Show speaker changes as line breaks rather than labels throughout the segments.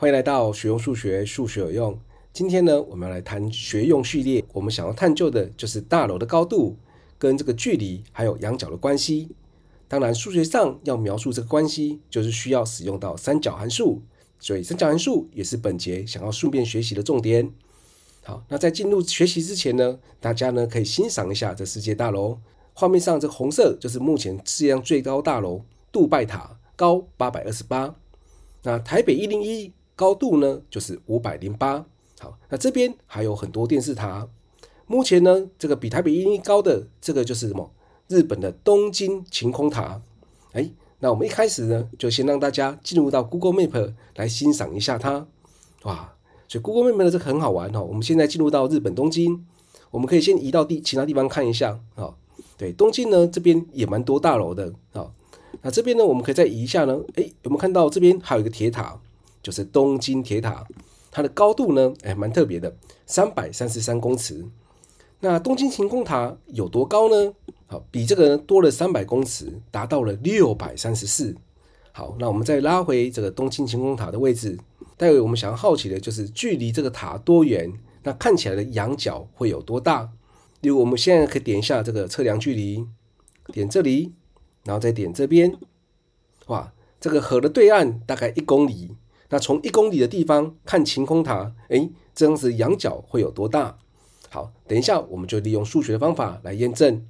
欢迎来到学用数学，数学有用。今天呢，我们要来谈学用序列。我们想要探究的就是大楼的高度跟这个距离还有仰角的关系。当然，数学上要描述这个关系，就是需要使用到三角函数。所以，三角函数也是本节想要顺便学习的重点。好，那在进入学习之前呢，大家呢可以欣赏一下这世界大楼。画面上这红色就是目前世界上最高大楼——杜拜塔，高八百二十八。那台北一零一。高度呢，就是五百零八。好，那这边还有很多电视塔。目前呢，这个比台北一高的这个就是什么？日本的东京晴空塔。哎，那我们一开始呢，就先让大家进入到 Google Map 来欣赏一下它。哇，所以 Google Map 呢，这个很好玩哦。我们现在进入到日本东京，我们可以先移到地其他地方看一下。哦。对，东京呢这边也蛮多大楼的。哦。那这边呢，我们可以再移一下呢。哎，有没有看到这边还有一个铁塔？就是东京铁塔，它的高度呢，哎，蛮特别的，三百三十三公尺。那东京晴空塔有多高呢？好，比这个多了三百公尺，达到了六百三十四。好，那我们再拉回这个东京晴空塔的位置。待会我们想要好奇的就是距离这个塔多远，那看起来的仰角会有多大？例如，我们现在可以点一下这个测量距离，点这里，然后再点这边，哇，这个河的对岸大概一公里。那从一公里的地方看晴空塔，哎，这样子仰角会有多大？好，等一下我们就利用数学的方法来验证。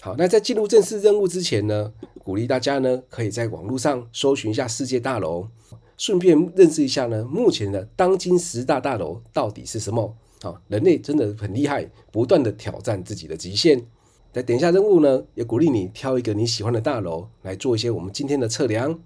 好，那在进入正式任务之前呢，鼓励大家呢可以在网络上搜寻一下世界大楼，顺便认识一下呢目前的当今十大大楼到底是什么？好，人类真的很厉害，不断的挑战自己的极限。再等一下任务呢，也鼓励你挑一个你喜欢的大楼来做一些我们今天的测量。